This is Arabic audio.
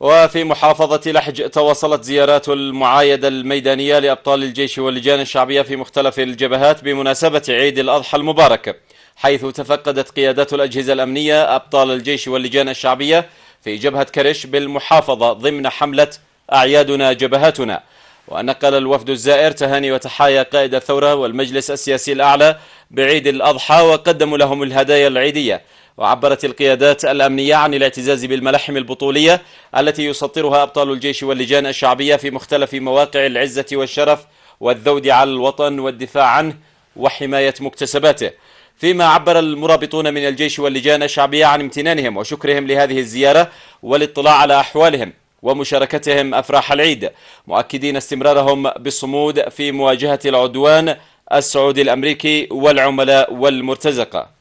وفي محافظة لحج تواصلت زيارات المعايدة الميدانية لأبطال الجيش واللجان الشعبية في مختلف الجبهات بمناسبة عيد الأضحى المبارك حيث تفقدت قيادات الأجهزة الأمنية أبطال الجيش واللجان الشعبية في جبهة كرش بالمحافظة ضمن حملة أعيادنا جبهتنا ونقل الوفد الزائر تهاني وتحايا قائد الثورة والمجلس السياسي الأعلى بعيد الأضحى وقدموا لهم الهدايا العيدية وعبرت القيادات الأمنية عن الاعتزاز بالملحم البطولية التي يسطرها أبطال الجيش واللجان الشعبية في مختلف مواقع العزة والشرف والذود على الوطن والدفاع عنه وحماية مكتسباته فيما عبر المرابطون من الجيش واللجان الشعبية عن امتنانهم وشكرهم لهذه الزيارة والاطلاع على أحوالهم ومشاركتهم أفراح العيد مؤكدين استمرارهم بالصمود في مواجهة العدوان السعودي الأمريكي والعملاء والمرتزقة